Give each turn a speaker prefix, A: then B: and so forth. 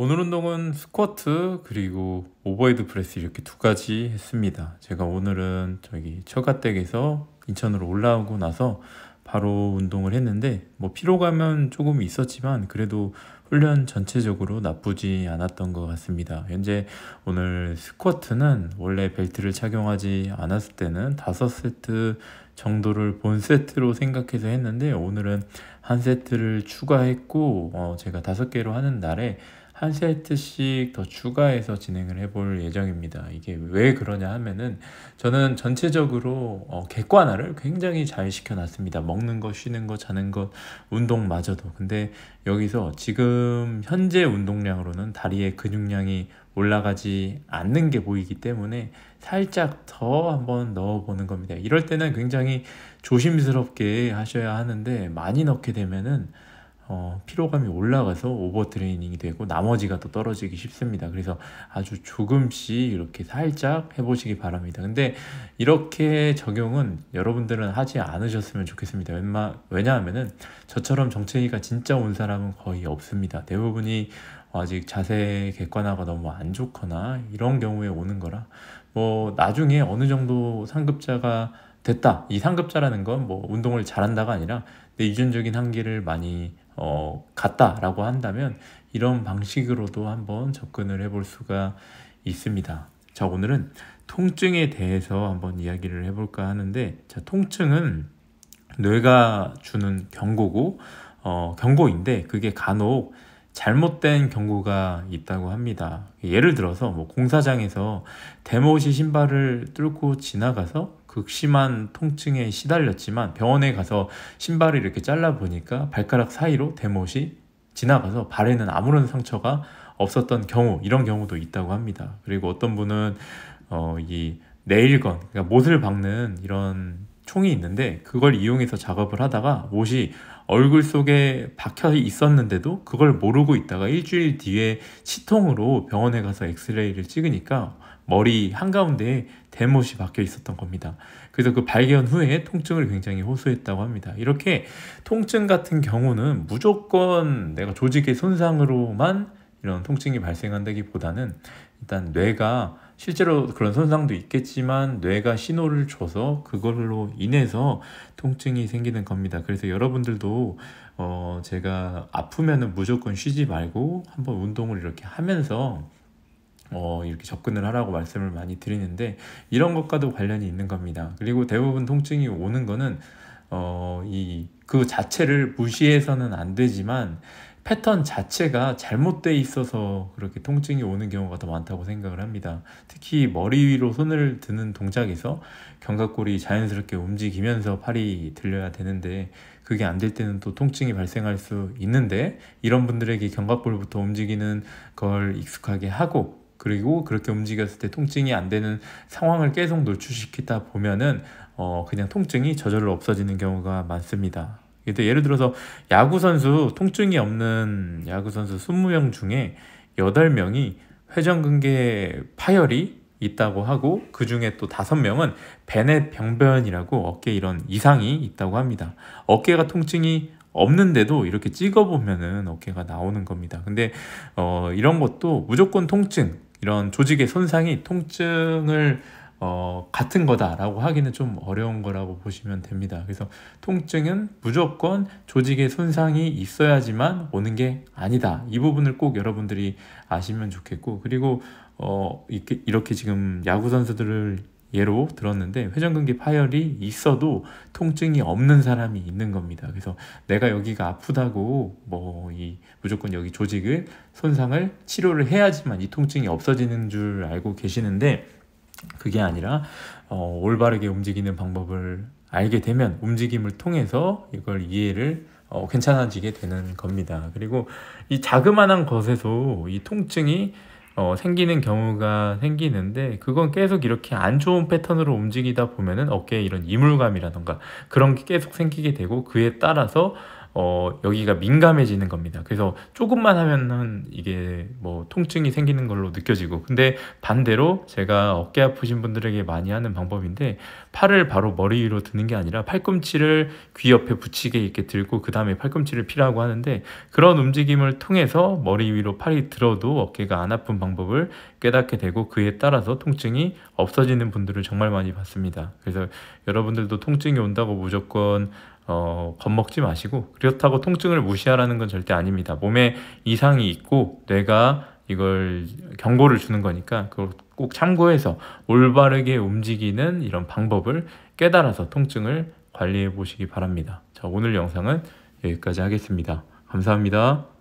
A: 오늘 운동은 스쿼트 그리고 오버헤드 프레스 이렇게 두 가지 했습니다. 제가 오늘은 저기 처가댁에서 인천으로 올라오고 나서 바로 운동을 했는데 뭐 피로감은 조금 있었지만 그래도 훈련 전체적으로 나쁘지 않았던 것 같습니다. 현재 오늘 스쿼트는 원래 벨트를 착용하지 않았을 때는 5 세트 정도를 본 세트로 생각해서 했는데 오늘은 한 세트를 추가했고 어 제가 5 개로 하는 날에 한 세트씩 더 추가해서 진행을 해볼 예정입니다. 이게 왜 그러냐 하면은 저는 전체적으로 어, 객관화를 굉장히 잘 시켜놨습니다. 먹는 거, 쉬는 거, 자는 거, 운동마저도. 근데 여기서 지금 현재 운동량으로는 다리의 근육량이 올라가지 않는 게 보이기 때문에 살짝 더 한번 넣어보는 겁니다. 이럴 때는 굉장히 조심스럽게 하셔야 하는데 많이 넣게 되면은 어, 피로감이 올라가서 오버트레이닝이 되고 나머지가 또 떨어지기 쉽습니다. 그래서 아주 조금씩 이렇게 살짝 해보시기 바랍니다. 근데 이렇게 적용은 여러분들은 하지 않으셨으면 좋겠습니다. 웬마, 왜냐하면은 저처럼 정체기가 진짜 온 사람은 거의 없습니다. 대부분이 아직 자세 객관화가 너무 안 좋거나 이런 경우에 오는 거라 뭐 나중에 어느 정도 상급자가 됐다. 이 상급자라는 건 뭐 운동을 잘한다가 아니라 내 유전적인 한계를 많이 어, 같다라고 한다면 이런 방식으로도 한번 접근을 해볼 수가 있습니다. 자, 오늘은 통증에 대해서 한번 이야기를 해볼까 하는데, 자, 통증은 뇌가 주는 경고고, 어, 경고인데, 그게 간혹 잘못된 경고가 있다고 합니다. 예를 들어서, 뭐, 공사장에서 데모시 신발을 뚫고 지나가서 극심한 통증에 시달렸지만 병원에 가서 신발을 이렇게 잘라보니까 발가락 사이로 대못이 지나가서 발에는 아무런 상처가 없었던 경우 이런 경우도 있다고 합니다. 그리고 어떤 분은 어, 이 네일건 그러니까 못을 박는 이런 총이 있는데 그걸 이용해서 작업을 하다가 못이 얼굴 속에 박혀 있었는데도 그걸 모르고 있다가 일주일 뒤에 치통으로 병원에 가서 엑스레이를 찍으니까 머리 한가운데에 대못이 박혀 있었던 겁니다. 그래서 그 발견 후에 통증을 굉장히 호소했다고 합니다. 이렇게 통증 같은 경우는 무조건 내가 조직의 손상으로만 이런 통증이 발생한다기보다는 일단 뇌가 실제로 그런 손상도 있겠지만 뇌가 신호를 줘서 그걸로 인해서 통증이 생기는 겁니다. 그래서 여러분들도 어 제가 아프면은 무조건 쉬지 말고 한번 운동을 이렇게 하면서 어, 이렇게 접근을 하라고 말씀을 많이 드리는데 이런 것과도 관련이 있는 겁니다. 그리고 대부분 통증이 오는 거는 어, 이 그 자체를 무시해서는 안 되지만 패턴 자체가 잘못돼 있어서 그렇게 통증이 오는 경우가 더 많다고 생각을 합니다. 특히 머리 위로 손을 드는 동작에서 견갑골이 자연스럽게 움직이면서 팔이 들려야 되는데 그게 안 될 때는 또 통증이 발생할 수 있는데 이런 분들에게 견갑골부터 움직이는 걸 익숙하게 하고 그리고 그렇게 움직였을 때 통증이 안 되는 상황을 계속 노출시키다 보면은 어 그냥 통증이 저절로 없어지는 경우가 많습니다. 근데 예를 들어서 야구 선수 통증이 없는 야구 선수 20명 중에 8명이 회전근개 파열이 있다고 하고 그 중에 또5 명은 베넷 병변이라고 어깨 이런 이상이 있다고 합니다. 어깨가 통증이 없는데도 이렇게 찍어보면은 어깨가 나오는 겁니다. 근데 어, 이런 것도 무조건 통증, 이런 조직의 손상이 통증을 어, 같은 거다라고 하기는 좀 어려운 거라고 보시면 됩니다. 그래서 통증은 무조건 조직의 손상이 있어야지만 오는 게 아니다. 이 부분을 꼭 여러분들이 아시면 좋겠고, 그리고 어, 이렇게, 이렇게 지금 야구 선수들을 예로 들었는데 회전근개 파열이 있어도 통증이 없는 사람이 있는 겁니다. 그래서 내가 여기가 아프다고 뭐 이 무조건 여기 조직을 손상을 치료를 해야지만 이 통증이 없어지는 줄 알고 계시는데 그게 아니라 어, 올바르게 움직이는 방법을 알게 되면 움직임을 통해서 이걸 이해를 어, 괜찮아지게 되는 겁니다. 그리고 이 자그마한 것에서 이 통증이 어, 생기는 경우가 생기는데 그건 계속 이렇게 안 좋은 패턴으로 움직이다 보면은 어깨에 이런 이물감이라던가 그런 게 계속 생기게 되고 그에 따라서 어, 여기가 민감해지는 겁니다. 그래서 조금만 하면은 이게 뭐 통증이 생기는 걸로 느껴지고. 근데 반대로 제가 어깨 아프신 분들에게 많이 하는 방법인데 팔을 바로 머리 위로 드는 게 아니라 팔꿈치를 귀 옆에 붙이게 이렇게 들고 그 다음에 팔꿈치를 피라고 하는데 그런 움직임을 통해서 머리 위로 팔이 들어도 어깨가 안 아픈 방법을 깨닫게 되고 그에 따라서 통증이 없어지는 분들을 정말 많이 봤습니다. 그래서 여러분들도 통증이 온다고 무조건 어, 겁먹지 마시고 그렇다고 통증을 무시하라는 건 절대 아닙니다. 몸에 이상이 있고 뇌가 이걸 경고를 주는 거니까 그걸 꼭 참고해서 올바르게 움직이는 이런 방법을 깨달아서 통증을 관리해 보시기 바랍니다. 자, 오늘 영상은 여기까지 하겠습니다. 감사합니다.